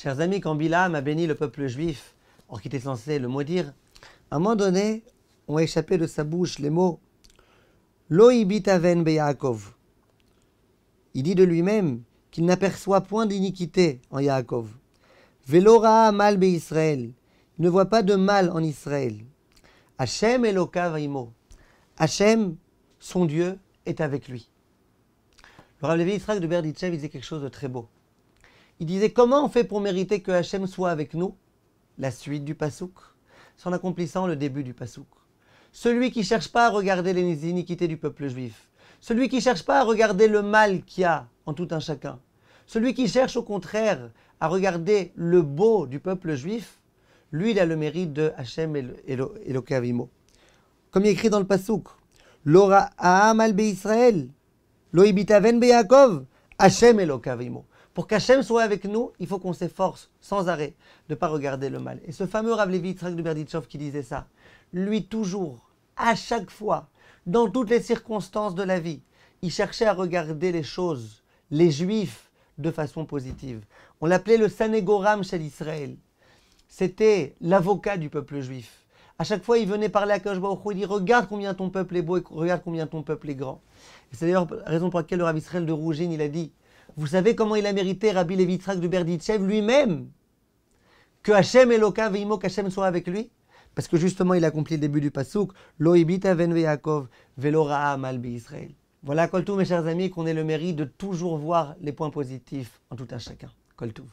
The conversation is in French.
Chers amis, quand Bilam a béni le peuple juif, or qu'il était censé le maudire, à un moment donné, ont échappé de sa bouche les mots be Yaakov » Il dit de lui-même qu'il n'aperçoit point d'iniquité en Yaakov. Velora mal Israël. Il ne voit pas de mal en Israël. Hachem elokav imo » Hachem, son Dieu, est avec lui. Le Rav Levi de Berditchev disait quelque chose de très beau. Il disait comment on fait pour mériter que Hachem soit avec nous La suite du Passouk, en accomplissant le début du Passouk. Celui qui cherche pas à regarder les iniquités du peuple juif, celui qui cherche pas à regarder le mal qu'il y a en tout un chacun, celui qui cherche au contraire à regarder le beau du peuple juif, lui il a le mérite de Hachem et le, Comme il est écrit dans le Passouk, L'ora Aam al Israël, Lo be Be'Yakov, Hachem et le pour qu'Hachem soit avec nous, il faut qu'on s'efforce sans arrêt de ne pas regarder le mal. Et ce fameux Rav Levi de Berditchov qui disait ça, lui toujours, à chaque fois, dans toutes les circonstances de la vie, il cherchait à regarder les choses, les juifs, de façon positive. On l'appelait le Sanégoram chez l'Israël. C'était l'avocat du peuple juif. À chaque fois, il venait parler à Kosh il dit Regarde combien ton peuple est beau et regarde combien ton peuple est grand. C'est d'ailleurs la raison pour laquelle le Rav Israël de Rougine, il a dit vous savez comment il a mérité Rabbi Levitrak du Berditchev lui-même Que Hachem Loka, Veimo qu'Hachem soit avec lui Parce que justement, il accomplit le début du Passouk Lo ibita ven Yaakov al bi Israël. Voilà, Koltou, mes chers amis, qu'on ait le mérite de toujours voir les points positifs en tout un chacun. Koltou.